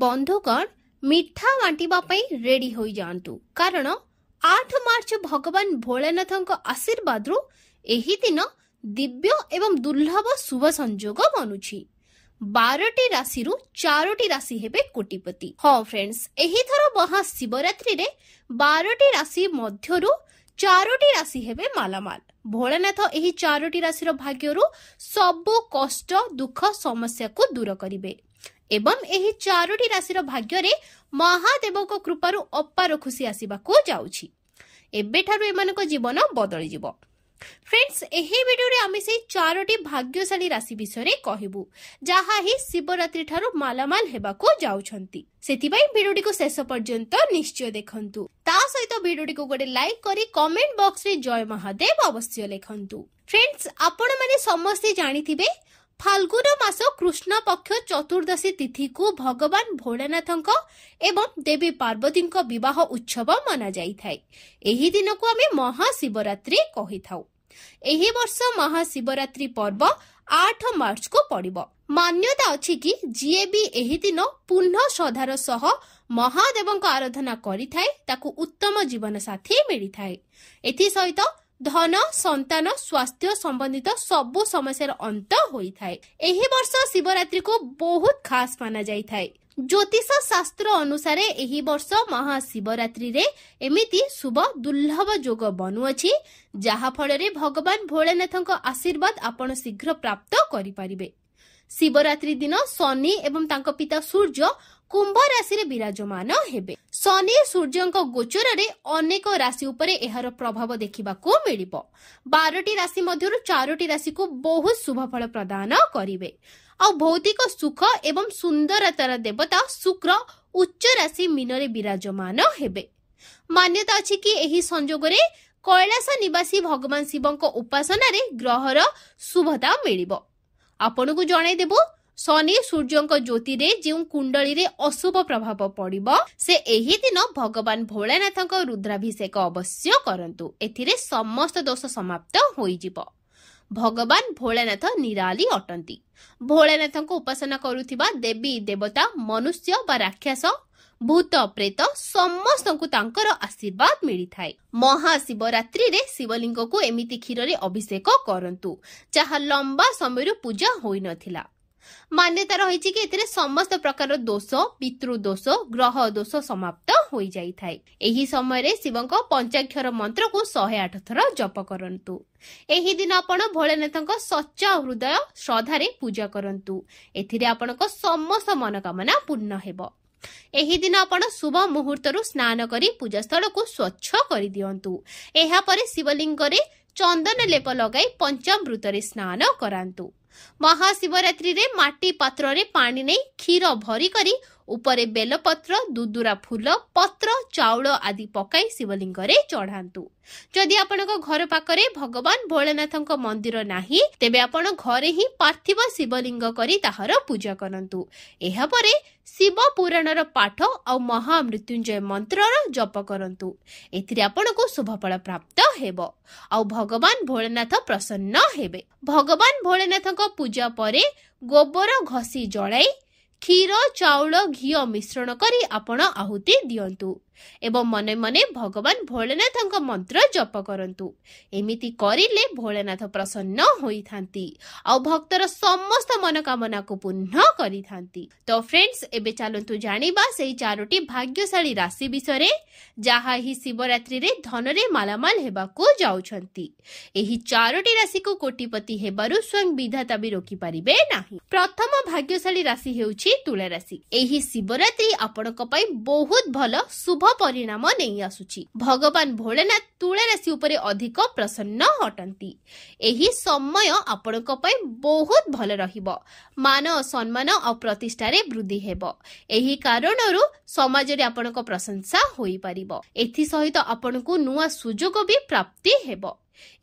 ବନ୍ଧୁଗଣ ମିଠା ବାଣ୍ଟିବା ପାଇଁ ରେଡି ହୋଇଯାଆନ୍ତୁ କାରଣ ଆଠ ମାର୍ଚ୍ଚ ଭଗବାନ ଭୋଳେନାଥଙ୍କ ଆଶୀର୍ବାଦରୁ ଏହି ଦିନ ଦିବ୍ୟ ଏବଂ ଦୁର୍ଲଭ ଶୁଭ ସଂଯୋଗ ବନୁଛି ବାରଟି ରାଶିରୁ ଚାରୋଟି ରାଶି ହେବେ କୋଟିପତି ହଁ ଫ୍ରେଣ୍ଡସ୍ ଏହିଥର ମହା ଶିବରାତ୍ରିରେ ବାରଟି ରାଶି ମଧ୍ୟରୁ ଚାରୋଟି ରାଶି ହେବେ ମାଲାମାଲ ଭୋଳାନାଥ ଏହି ଚାରୋଟି ରାଶିର ଭାଗ୍ୟରୁ ସବୁ କଷ୍ଟ ଦୁଃଖ ସମସ୍ୟାକୁ ଦୂର କରିବେ ଏବଂ ଏହି ଚାରୋଟି ରାଶିର ଭାଗ୍ୟରେ ମହାଦେବଙ୍କ କୃପାରୁ ଅପାର ଖୁସି ଆସିବାକୁ ଯାଉଛି ଏବେଠାରୁ ଏମାନଙ୍କ ଜୀବନ ବଦଳିଯିବ ଫ୍ରେଣ୍ଡସ୍ ଏହି ଭିଡ଼ିଓରେ ଆମେ ସେଇ ଚାରୋଟି ଭାଗ୍ୟଶାଳୀ ରାଶି ବିଷୟରେ କହିବୁ ଯାହା ହିଁ ଶିବରାତ୍ରିଠାରୁ ମାଲାମାଲ ହେବାକୁ ଯାଉଛନ୍ତି ସେଥିପାଇଁ ଭିଡ଼ିଓଟିକୁ ଶେଷ ପର୍ଯ୍ୟନ୍ତ ନିଶ୍ଚୟ ଦେଖନ୍ତୁ ତା ସହିତ ଭିଡ଼ିଓଟିକୁ ଗୋଟେ ଲାଇକ୍ କରି କମେଣ୍ଟ ବକ୍ସରେ ଜୟ ମହାଦେବ ଅବଶ୍ୟ ଲେଖନ୍ତୁ ଫ୍ରେଣ୍ଡସ୍ ଆପଣମାନେ ସମସ୍ତେ ଜାଣିଥିବେ ଫାଲ୍ଗୁନ ମାସ କୃଷ୍ଣପକ୍ଷ ଚତୁର୍ଦ୍ଦଶୀ ତିଥିକୁ ଭଗବାନ ଭୋଳେନାଥଙ୍କ ଏବଂ ଦେବୀ ପାର୍ବତୀଙ୍କ ବିବାହ ଉତ୍ସବ ମନାଯାଇଥାଏ ଏହି ଦିନକୁ ଆମେ ମହାଶିବରାତ୍ରୀ କହିଥାଉ ଏହି ବର୍ଷ ମହାଶିବରାତ୍ରୀ ପର୍ବ ଆଠ ମାର୍ଚ୍ଚକୁ ପଡ଼ିବ ମାନ୍ୟତା ଅଛି କି ଯିଏ ବି ଏହି ଦିନ ପୁନଃ ଶ୍ରଦ୍ଧାର ସହ ମହାଦେବଙ୍କ ଆରାଧନା କରିଥାଏ ତାକୁ ଉତ୍ତମ ଜୀବନସାଥୀ ମିଳିଥାଏ ଏଥିସହିତ ଧନ ସନ୍ତାନ ସ୍ୱାସ୍ଥ୍ୟ ସମ୍ବନ୍ଧିତ ସବୁ ସମସ୍ୟାର ଅନ୍ତ ହୋଇଥାଏ ଏହି ବର୍ଷ ଶିବରାତ୍ରିକୁ ବହୁତ ଖାସ୍ ମାନାଯାଇଥାଏ ଜ୍ୟୋତିଷ ଶାସ୍ତ୍ର ଅନୁସାରେ ଏହି ବର୍ଷ ମହାଶିବରାତ୍ରିରେ ଏମିତି ଶୁଭ ଦୁର୍ଲଭ ଯୋଗ ବନୁଅଛି ଯାହାଫଳରେ ଭଗବାନ ଭୋଳାନାଥଙ୍କ ଆଶୀର୍ବାଦ ଆପଣ ଶୀଘ୍ର ପ୍ରାପ୍ତ କରିପାରିବେ ଶିବରାତ୍ରି ଦିନ ଶନି ଏବଂ ତାଙ୍କ ପିତା ସୂର୍ଯ୍ୟ କୁମ୍ଭ ରାଶିରେ ବିରାଜମାନ ହେବେ ଶନି ସୂର୍ଯ୍ୟଙ୍କ ଗୋଚରରେ ଅନେକ ରାଶି ଉପରେ ଏହାର ପ୍ରଭାବ ଦେଖିବାକୁ ମିଳିବ ବାରଟି ରାଶି ମଧ୍ୟରୁ ଚାରୋଟି ରାଶିକୁ ବହୁତ ଶୁଭଫଳ ପ୍ରଦାନ କରିବେ ଆଉ ଭୌତିକ ସୁଖ ଏବଂ ସୁନ୍ଦରତାର ଦେବତା ଶୁକ୍ର ଉଚ୍ଚ ରାଶି ମୀନରେ ବିରାଜମାନ ହେବେ ମାନ୍ୟତା ଅଛି କି ଏହି ସଂଯୋଗରେ କୈଳାସ ନିବାସୀ ଭଗବାନ ଶିବଙ୍କ ଉପାସନାରେ ଗ୍ରହର ଶୁଭତା ମିଳିବ ଆପଣଙ୍କୁ ଜଣାଇଦେବୁ ଶନି ସୂର୍ଯ୍ୟଙ୍କ ଜ୍ୟୋତିରେ ଯେଉଁ କୁଣ୍ଡଳୀରେ ଅଶୁଭ ପ୍ରଭାବ ପଡ଼ିବ ସେ ଏହି ଦିନ ଭଗବାନ ଭୋଳାନାଥଙ୍କ ରୁଦ୍ରାଭିଷେକ ଅବଶ୍ୟ କରନ୍ତୁ ଏଥିରେ ସମସ୍ତ ଦୋଷ ସମାପ୍ତ ହୋଇଯିବ ଭଗବାନ ଭୋଳାନାଥ ନିରାଲି ଅଟନ୍ତି ଭୋଳାନାଥଙ୍କୁ ଉପାସନା କରୁଥିବା ଦେବୀ ଦେବତା ମନୁଷ୍ୟ ବା ରାକ୍ଷସ ଭୂତ ପ୍ରେତ ସମସ୍ତଙ୍କୁ ତାଙ୍କର ଆଶୀର୍ବାଦ ମିଳିଥାଏ ମହାଶିବରାତ୍ରିରେ ଶିବଲିଙ୍ଗକୁ ଏମିତି କ୍ଷୀରରେ ଅଭିଷେକ କରନ୍ତୁ ଯାହା ଲମ୍ବା ସମୟରୁ ପୂଜା ହୋଇନଥିଲା ମାନ୍ୟତା ରହିଛି କି ଏଥିରେ ସମସ୍ତ ପ୍ରକାର ଦୋଷ ପିତୃ ଦୋଷ ଗ୍ରହ ଦୋଷ ସମାପ୍ତ ହୋଇଯାଇଥାଏ ଏହି ସମୟରେ ଶିବଙ୍କ ପଞ୍ଚାକ୍ଷର ମନ୍ତ୍ରକୁ ଶହେ ଆଠ ଥର ଜପ କରନ୍ତୁ ଏହି ଦିନ ଆପଣ ଭୋଳେନାଥଙ୍କ ସଚ୍ଚା ହୃଦୟ ଶ୍ରଦ୍ଧାରେ ପୂଜା କରନ୍ତୁ ଏଥିରେ ଆପଣଙ୍କ ସମସ୍ତ ମନୋକାମନା ପୂର୍ଣ୍ଣ ହେବ ଏହି ଦିନ ଆପଣ ଶୁଭ ମୁହୂର୍ତ୍ତରୁ ସ୍ନାନ କରି ପୂଜା ସ୍ଥଳକୁ ସ୍ୱଚ୍ଛ କରିଦିଅନ୍ତୁ ଏହାପରେ ଶିବଲିଙ୍ଗରେ ଚନ୍ଦନ ଲେପ ଲଗାଇ ପଞ୍ଚାମୃତରେ ସ୍ନାନ କରାନ୍ତୁ ମହାଶିବରାତ୍ରିରେ ମାଟି ପାତ୍ରରେ ପାଣି ନେଇ କ୍ଷୀର ଭରି କରି ଉପରେ ବେଲପତ୍ର ଦୁଦୁରା ଫୁଲ ପତ୍ର ଚାଉଳ ଆଦି ପକାଇ ଶିବଲିଙ୍ଗରେ ଚଢ଼ାନ୍ତୁ ଯଦି ଆପଣଙ୍କ ଘର ପାଖରେ ଭଗବାନ ଭୋଳେନାଥଙ୍କ ମନ୍ଦିର ନାହିଁ ତେବେ ଆପଣ ଘରେ ହିଁ ପାର୍ଥିବ ଶିବଲିଙ୍ଗ କରି ତାହାର ପୂଜା କରନ୍ତୁ ଏହାପରେ ଶିବ ପୁରାଣର ପାଠ ଆଉ ମହାମୃତ୍ୟୁଞ୍ଜୟ ମନ୍ତ୍ରର ଜପ କରନ୍ତୁ ଏଥିରେ ଆପଣଙ୍କୁ ଶୁଭଫଳ ପ୍ରାପ୍ତ ହେବ ଆଉ ଭଗବାନ ଭୋଳେନାଥ ପ୍ରସନ୍ନ ହେବେ ଭଗବାନ ଭୋଳେନାଥଙ୍କ ପୂଜା ପରେ ଗୋବର ଘଷି ଜଳାଇ କ୍ଷୀର ଚାଉଳ ଘିଅ ମିଶ୍ରଣ କରି ଆପଣ ଆହୁତି ଦିଅନ୍ତୁ ଏବଂ ମନେ ମନେ ଭଗବାନ ଭୋଳେନାଥଙ୍କ ମନ୍ତ୍ର ଜପ କରନ୍ତୁ ଏମିତି କରିଲେ ଭୋଳେନାଥ ପ୍ରସନ୍ନ ହୋଇଥାନ୍ତି ଆଉ ଭକ୍ତର ସମସ୍ତ ମନୋକାମନାକୁ ପୂର୍ଣ୍ଣ କରିଥାନ୍ତି ତ ଫ୍ରେଣ୍ଡସ୍ ଏବେ ଚାଲନ୍ତୁ ଜାଣିବା ସେହି ଚାରୋଟି ଭାଗ୍ୟଶାଳୀ ରାଶି ବିଷୟରେ ଯାହା ଏହି ଶିବରାତ୍ରିରେ ଧନରେ ମାଲାମାଲ ହେବାକୁ ଯାଉଛନ୍ତି ଏହି ଚାରୋଟି ରାଶିକୁ କୋଟିପତି ହେବାରୁ ସ୍ୱୟଂ ବିଧାତା ବି ରୋକି ପାରିବେ ନାହିଁ ପ୍ରଥମ ଭାଗ୍ୟଶାଳୀ ରାଶି ହେଉଛି ହେଉଛି ତୁଳାରାଶି ଏହି ଶିବରାତ୍ରି ଆପଣଙ୍କ ପାଇଁ ବହୁତ ଭଲ ଶୁଭ ପରିଣାମ ନେଇ ଆସୁଛି ଭଗବାନ ଭୋଳେନାଥ ତୁଳାରାଶି ଉପରେ ଅଧିକ ପ୍ରସନ୍ନ ଅଟନ୍ତି ଏହି ସମୟ ଆପଣଙ୍କ ପାଇଁ ବହୁତ ଭଲ ରହିବ ମାନ ସମ୍ମାନ ଆଉ ପ୍ରତିଷ୍ଠାରେ ବୃଦ୍ଧି ହେବ ଏହି କାରଣରୁ ସମାଜରେ ଆପଣଙ୍କ ପ୍ରଶଂସା ହୋଇପାରିବ ଏଥିସହିତ ଆପଣଙ୍କୁ ନୂଆ ସୁଯୋଗ ବି ପ୍ରାପ୍ତି ହେବ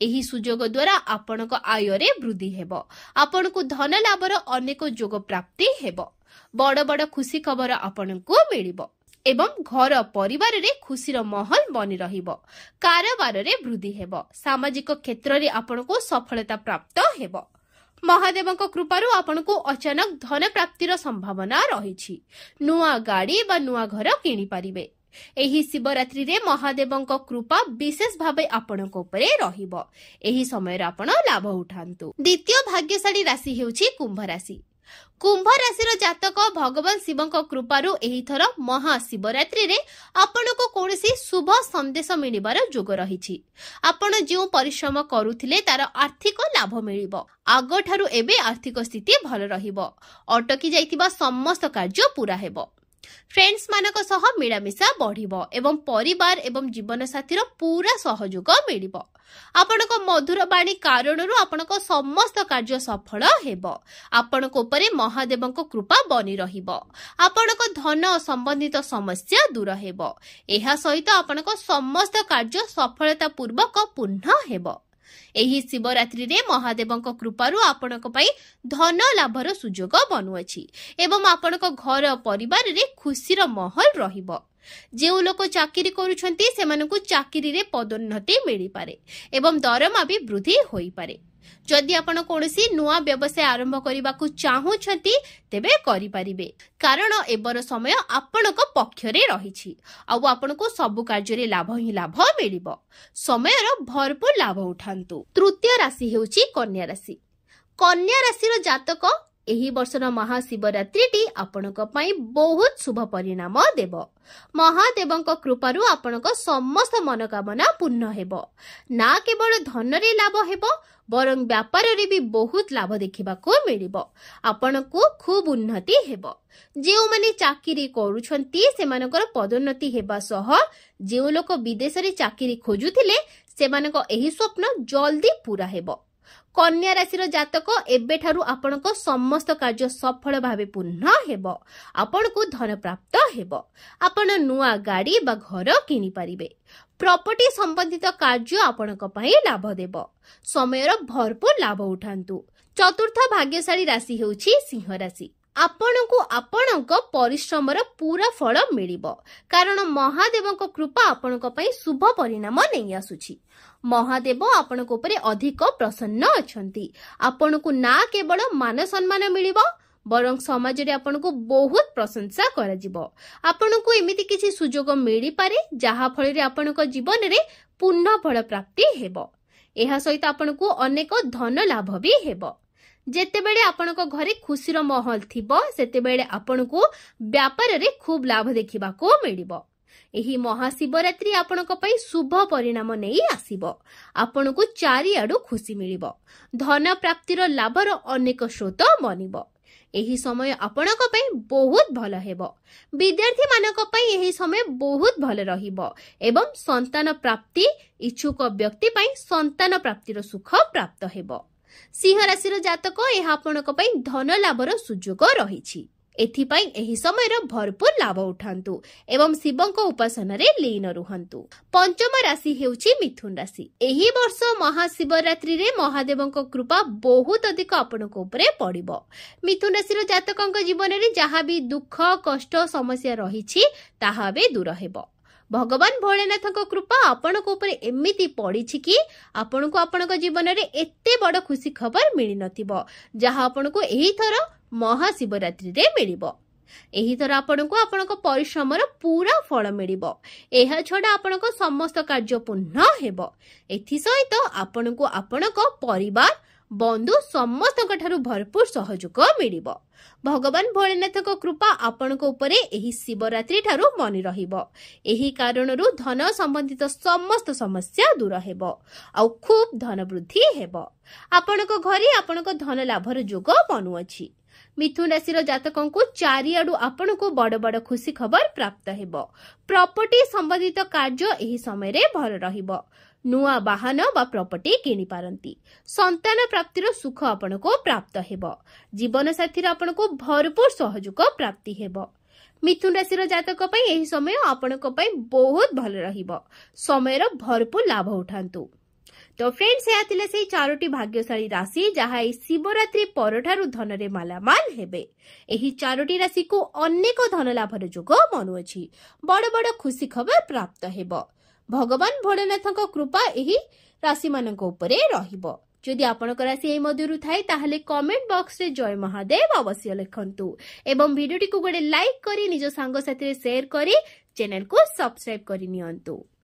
ଏହି ସୁଯୋଗ ଦ୍ୱାରା ଆପଣଙ୍କ ଆୟରେ ବୃଦ୍ଧି ହେବ ଆପଣଙ୍କୁ ଧନ ଲାଭର ଅନେକ ଯୋଗ ପ୍ରାପ୍ତି ହେବ ବଡ଼ ବଡ଼ ଖୁସି ଖବର ଆପଣଙ୍କୁ ମିଳିବ ଏବଂ ଘର ପରିବାରରେ ଖୁସିର ମହଲ ବନି ରହିବ କାରବାରରେ ବୃଦ୍ଧି ହେବ ସାମାଜିକ କ୍ଷେତ୍ରରେ ଆପଣଙ୍କୁ ସଫଳତା ପ୍ରାପ୍ତ ହେବ ମହାଦେବଙ୍କ କୃପାରୁ ଆପଣଙ୍କୁ ଅଚାନକ ଧନ ପ୍ରାପ୍ତିର ସମ୍ଭାବନା ରହିଛି ନୂଆ ଗାଡ଼ି ବା ନୂଆ ଘର କିଣିପାରିବେ ଏହି ଶିବରାତ୍ରିରେ ମହାଦେବଙ୍କ କୃପା ବିଶେଷ ଭାବେ ଆପଣଙ୍କ ଉପରେ ରହିବ ଏହି ସମୟରେ ଆପଣ ଲାଭ ଉଠାନ୍ତୁ ଦ୍ୱିତୀୟ ଭାଗ୍ୟଶାଳୀ ରାଶି ହେଉଛି କୁମ୍ଭ ରାଶି କୁମ୍ଭ ରାଶିର ଜାତକ ଭଗବାନ ଶିବଙ୍କ କୃପାରୁ ଏହିଥର ମହାଶିବରାତ୍ରିରେ ଆପଣଙ୍କୁ କୌଣସି ଶୁଭ ସନ୍ଦେଶ ମିଳିବାର ଯୋଗ ରହିଛି ଆପଣ ଯେଉଁ ପରିଶ୍ରମ କରୁଥିଲେ ତାର ଆର୍ଥିକ ଲାଭ ମିଳିବ ଆଗଠାରୁ ଏବେ ଆର୍ଥିକ ସ୍ଥିତି ଭଲ ରହିବ ଅଟକି ଯାଇଥିବା ସମସ୍ତ କାର୍ଯ୍ୟ ପୂରା ହେବ ଫ୍ରେଣ୍ଡସ୍ ମାନଙ୍କ ସହ ମିଳାମିଶା ବଢ଼ିବ ଏବଂ ପରିବାର ଏବଂ ଜୀବନସାଥୀର ପୁରା ସହଯୋଗ ମିଳିବ ଆପଣଙ୍କ ମଧୁର ବାଣୀ କାରଣରୁ ଆପଣଙ୍କ ସମସ୍ତ କାର୍ଯ୍ୟ ସଫଳ ହେବ ଆପଣଙ୍କ ଉପରେ ମହାଦେବଙ୍କ କୃପା ବନି ରହିବ ଆପଣଙ୍କ ଧନ ସମ୍ବନ୍ଧିତ ସମସ୍ୟା ଦୂର ହେବ ଏହା ସହିତ ଆପଣଙ୍କ ସମସ୍ତ କାର୍ଯ୍ୟ ସଫଳତା ପୂର୍ବକ ପୂର୍ଣ୍ଣ ହେବ ଏହି ଶିବରାତ୍ରିରେ ମହାଦେବଙ୍କ କୃପାରୁ ଆପଣଙ୍କ ପାଇଁ ଧନ ଲାଭର ସୁଯୋଗ ବନୁଅଛି ଏବଂ ଆପଣଙ୍କ ଘର ପରିବାରରେ ଖୁସିର ମହଲ ରହିବ ଯେଉଁ ଲୋକ ଚାକିରି କରୁଛନ୍ତି ସେମାନଙ୍କୁ ଚାକିରିରେ ପଦୋନ୍ନତି ମିଳିପାରେ ଏବଂ ଦରମା ବି ବୃଦ୍ଧି ହୋଇପାରେ ଯଦି ଆପଣ କୌଣସି ନୂଆ ବ୍ୟବସାୟ ଆରମ୍ଭ କରିବାକୁ ଚାହୁଁଛନ୍ତି ତେବେ କରିପାରିବେ କାରଣ ଏବର ସମୟ ଆପଣଙ୍କ ପକ୍ଷରେ ରହିଛି ଆଉ ଆପଣଙ୍କୁ ସବୁ କାର୍ଯ୍ୟରେ ଲାଭ ହିଁ ଲାଭ ମିଳିବ ସମୟର ଭରପୁର ଲାଭ ଉଠାନ୍ତୁ ତୃତୀୟ ରାଶି ହେଉଛି କନ୍ୟା ରାଶି କନ୍ୟା ରାଶିର ଜାତକ ଏହି ବର୍ଷର ମହାଶିବରାତ୍ରିଟି ଆପଣଙ୍କ ପାଇଁ ବହୁତ ଶୁଭ ପରିଣାମ ଦେବ ମହାଦେବଙ୍କ କୃପାରୁ ଆପଣଙ୍କ ସମସ୍ତ ମନୋକାମନା ପୂର୍ଣ୍ଣ ହେବ ନା କେବଳ ଧନରେ ଲାଭ ହେବ ବରଂ ବ୍ୟାପାରରେ ବି ବହୁତ ଲାଭ ଦେଖିବାକୁ ମିଳିବ ଆପଣଙ୍କୁ ଖୁବ୍ ଉନ୍ନତି ହେବ ଯେଉଁମାନେ ଚାକିରି କରୁଛନ୍ତି ସେମାନଙ୍କର ପଦୋନ୍ନତି ହେବା ସହ ଯେଉଁ ଲୋକ ବିଦେଶରେ ଚାକିରି ଖୋଜୁଥିଲେ ସେମାନଙ୍କ ଏହି ସ୍ୱପ୍ନ ଜଲ୍ଦି ପୁରା ହେବ କନ୍ୟା ରାଶିର ଜାତକ ଏବେଠାରୁ ଆପଣଙ୍କ ସମସ୍ତ କାର୍ଯ୍ୟ ସଫଳ ଭାବେ ପୂର୍ଣ୍ଣ ହେବ ଆପଣଙ୍କୁ ଧନପ୍ରାପ୍ତ ହେବ ଆପଣ ନୂଆ ଗାଡ଼ି ବା ଘର କିଣିପାରିବେ ପ୍ରପର୍ଟି ସମ୍ବନ୍ଧିତ କାର୍ଯ୍ୟ ଆପଣଙ୍କ ପାଇଁ ଲାଭ ଦେବ ସମୟର ଭରପୁର ଲାଭ ଉଠାନ୍ତୁ ଚତୁର୍ଥ ଭାଗ୍ୟଶାଳୀ ରାଶି ହେଉଛି ସିଂହ ରାଶି ଆପଣଙ୍କୁ ଆପଣଙ୍କ ପରିଶ୍ରମର ପୁରା ଫଳ ମିଳିବ କାରଣ ମହାଦେବଙ୍କ କୃପା ଆପଣଙ୍କ ପାଇଁ ଶୁଭ ପରିଣାମ ନେଇ ଆସୁଛି ମହାଦେବ ଆପଣଙ୍କ ଉପରେ ଅଧିକ ପ୍ରସନ୍ନ ଅଛନ୍ତି ଆପଣଙ୍କୁ ନା କେବଳ ମାନ ସମ୍ମାନ ମିଳିବ ବରଂ ସମାଜରେ ଆପଣଙ୍କୁ ବହୁତ ପ୍ରଶଂସା କରାଯିବ ଆପଣଙ୍କୁ ଏମିତି କିଛି ସୁଯୋଗ ମିଳିପାରେ ଯାହାଫଳରେ ଆପଣଙ୍କ ଜୀବନରେ ପୁନଃ ଫଳ ପ୍ରାପ୍ତି ହେବ ଏହା ସହିତ ଆପଣଙ୍କୁ ଅନେକ ଧନ ଲାଭ ବି ହେବ ଯେତେବେଳେ ଆପଣଙ୍କ ଘରେ ଖୁସିର ମହଲ ଥିବ ସେତେବେଳେ ଆପଣଙ୍କୁ ବ୍ୟାପାରରେ ଖୁବ୍ ଲାଭ ଦେଖିବାକୁ ମିଳିବ ଏହି ମହାଶିବରାତ୍ରି ଆପଣଙ୍କ ପାଇଁ ଶୁଭ ପରିଣାମ ନେଇ ଆସିବ ଆପଣଙ୍କୁ ଚାରିଆଡ଼ୁ ଖୁସି ମିଳିବ ଧନ ପ୍ରାପ୍ତିର ଲାଭର ଅନେକ ସ୍ରୋତ ମନିବ ଏହି ସମୟ ଆପଣଙ୍କ ପାଇଁ ବହୁତ ଭଲ ହେବ ବିଦ୍ୟାର୍ଥୀମାନଙ୍କ ପାଇଁ ଏହି ସମୟ ବହୁତ ଭଲ ରହିବ ଏବଂ ସନ୍ତାନ ପ୍ରାପ୍ତି ଇଚ୍ଛୁକ ବ୍ୟକ୍ତି ପାଇଁ ସନ୍ତାନ ପ୍ରାପ୍ତିର ସୁଖ ପ୍ରାପ୍ତ ହେବ ସିଂହ ରାଶିର ଜାତକ ଏହା ଆପଣଙ୍କ ପାଇଁ ଧନ ଲାଭର ସୁଯୋଗ ରହିଛି ଏଥିପାଇଁ ଏହି ସମୟର ଭରପୁର ଲାଭ ଉଠାନ୍ତୁ ଏବଂ ଶିବଙ୍କ ଉପାସନାରେ ଲୀନ ରୁହନ୍ତୁ ପଞ୍ଚମ ରାଶି ହେଉଛି ମିଥୁନ ରାଶି ଏହି ବର୍ଷ ମହାଶିବରାତ୍ରିରେ ମହାଦେବଙ୍କ କୃପା ବହୁତ ଅଧିକ ଆପଣଙ୍କ ଉପରେ ପଡିବ ମିଥୁନ ରାଶିର ଜାତକଙ୍କ ଜୀବନରେ ଯାହା ବି ଦୁଃଖ କଷ୍ଟ ସମସ୍ୟା ରହିଛି ତାହା ବି ଦୂର ହେବ ଭଗବାନ ଭୋଳେନାଥଙ୍କ କୃପା ଆପଣଙ୍କ ଉପରେ ଏମିତି ପଡ଼ିଛି କି ଆପଣଙ୍କୁ ଆପଣଙ୍କ ଜୀବନରେ ଏତେ ବଡ଼ ଖୁସି ଖବର ମିଳିନଥିବ ଯାହା ଆପଣଙ୍କୁ ଏହିଥର ମହାଶିବରାତ୍ରିରେ ମିଳିବ ଏହିଥର ଆପଣଙ୍କୁ ଆପଣଙ୍କ ପରିଶ୍ରମର ପୁରା ଫଳ ମିଳିବ ଏହା ଛଡ଼ା ଆପଣଙ୍କ ସମସ୍ତ କାର୍ଯ୍ୟ ପୂର୍ଣ୍ଣ ହେବ ଏଥିସହିତ ଆପଣଙ୍କୁ ଆପଣଙ୍କ ପରିବାର ବନ୍ଧୁ ସମସ୍ତଙ୍କଠାରୁ ଭରପୁର ସହଯୋଗ ମିଳିବ ଭଗବାନ ଭୋଳେନାଥଙ୍କ କୃପା ଆପଣଙ୍କ ଉପରେ ଏହି ଶିବରାତ୍ରୀ ଠାରୁ ମନେ ରହିବ ଏହି କାରଣରୁ ଧନ ସମ୍ବନ୍ଧିତ ସମସ୍ତ ସମସ୍ୟା ଦୂର ହେବ ଆଉ ଖୁବ୍ ଧନ ବୃଦ୍ଧି ହେବ ଆପଣଙ୍କ ଘରେ ଆପଣଙ୍କ ଧନ ଲାଭର ଯୋଗ ବନୁଅଛି ମିଥୁନ ରାଶିର ଜାତକଙ୍କୁ ଚାରିଆଡୁ ଆପଣଙ୍କୁ ବଡ଼ ବଡ଼ ଖୁସି ଖବର ପ୍ରାପ୍ତ ହେବ ପ୍ରପର୍ଟି ସମ୍ବନ୍ଧିତ କାର୍ଯ୍ୟ ଏହି ସମୟରେ ଭଲ ରହିବ ନୂଆ ବାହନ ବା ପ୍ରପର୍ଟି କିଣିପାରନ୍ତି ସନ୍ତାନ ପ୍ରାପ୍ତିର ସୁଖ ଆପଣଙ୍କୁ ପ୍ରାପ୍ତ ହେବ ଜୀବନସାଥୀର ଆପଣଙ୍କୁ ଭରପୁର ସହଯୋଗ ପ୍ରାପ୍ତି ହେବ ମିଥୁନ ରାଶିର ଜାତକ ପାଇଁ ଏହି ସମୟ ଆପଣଙ୍କ ପାଇଁ ବହୁତ ଭଲ ରହିବ ସମୟର ଭରପୁର ଲାଭ ଉଠାନ୍ତୁ ତ ଫ୍ରେଣ୍ଡସ୍ ଏହା ଥିଲା ସେଇ ଚାରୋଟି ଭାଗ୍ୟଶାଳୀ ରାଶି ଯାହା ଏହି ଶିବରାତ୍ରି ପରଠାରୁ ଧନରେ ମାଲାମାଲ ହେବେ ଏହି ଚାରୋଟି ରାଶିକୁ ଅନେକ ଧନ ଲାଭର ଯୋଗ ମନୁଅଛି ବଡ଼ ବଡ଼ ଖୁସି ଖବର ପ୍ରାପ୍ତ ହେବ ଭଗବାନ ଭୋଳେନାଥଙ୍କ କୃପା ଏହି ରାଶିମାନଙ୍କ ଉପରେ ରହିବ ଯଦି ଆପଣଙ୍କ ରାଶି ଏହି ମଧ୍ୟରୁ ଥାଏ ତାହେଲେ କମେଣ୍ଟ ବକ୍ସରେ ଜୟ ମହାଦେବ ଅବଶ୍ୟ ଲେଖନ୍ତୁ ଏବଂ ଭିଡ଼ିଓଟିକୁ ଗୋଟେ ଲାଇକ୍ କରି ନିଜ ସାଙ୍ଗସାଥିରେ ସେୟାର କରି ଚ୍ୟାନେଲକୁ ସବସ୍କ୍ରାଇବ୍ କରିନିଅନ୍ତୁ